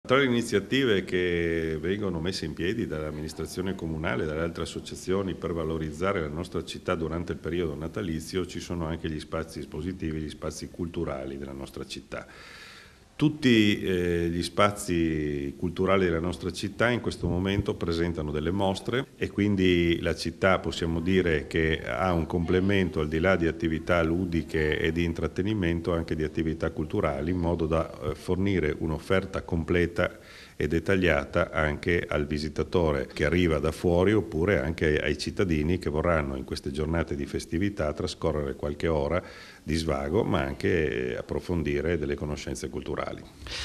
Tra le iniziative che vengono messe in piedi dall'amministrazione comunale e dalle altre associazioni per valorizzare la nostra città durante il periodo natalizio ci sono anche gli spazi espositivi, gli spazi culturali della nostra città. Tutti eh, gli spazi culturali della nostra città in questo momento presentano delle mostre e quindi la città possiamo dire che ha un complemento al di là di attività ludiche e di intrattenimento anche di attività culturali in modo da eh, fornire un'offerta completa e dettagliata anche al visitatore che arriva da fuori oppure anche ai cittadini che vorranno in queste giornate di festività trascorrere qualche ora di svago ma anche approfondire delle conoscenze culturali.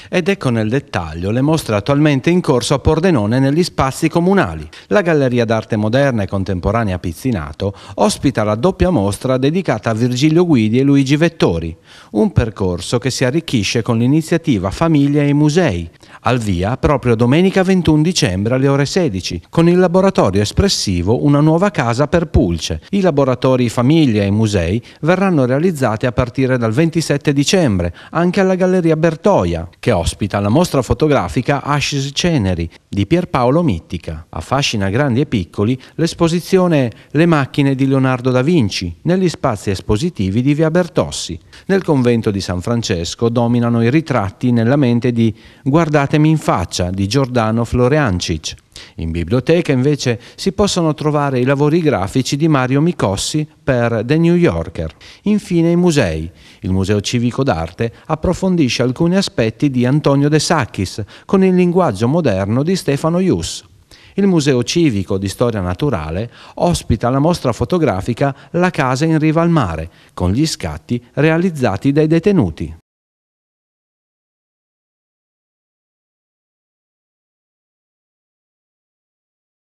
Ed ecco nel dettaglio le mostre attualmente in corso a Pordenone negli spazi comunali. La Galleria d'arte moderna e contemporanea Pizzinato ospita la doppia mostra dedicata a Virgilio Guidi e Luigi Vettori, un percorso che si arricchisce con l'iniziativa Famiglia e Musei, al via proprio domenica 21 dicembre alle ore 16 con il laboratorio espressivo Una nuova casa per Pulce. I laboratori famiglia e musei verranno realizzati a partire dal 27 dicembre anche alla Galleria Bertoia che ospita la mostra fotografica Ashes Ceneri di Pierpaolo Mittica. Affascina grandi e piccoli l'esposizione Le macchine di Leonardo da Vinci negli spazi espositivi di via Bertossi. Nel convento di San Francesco dominano i ritratti nella mente di guardare Guardatemi in faccia di Giordano Floreancic. In biblioteca invece si possono trovare i lavori grafici di Mario Micossi per The New Yorker. Infine i musei. Il Museo Civico d'Arte approfondisce alcuni aspetti di Antonio De Sacchis con il linguaggio moderno di Stefano Jus. Il Museo Civico di Storia Naturale ospita la mostra fotografica La casa in riva al mare, con gli scatti realizzati dai detenuti.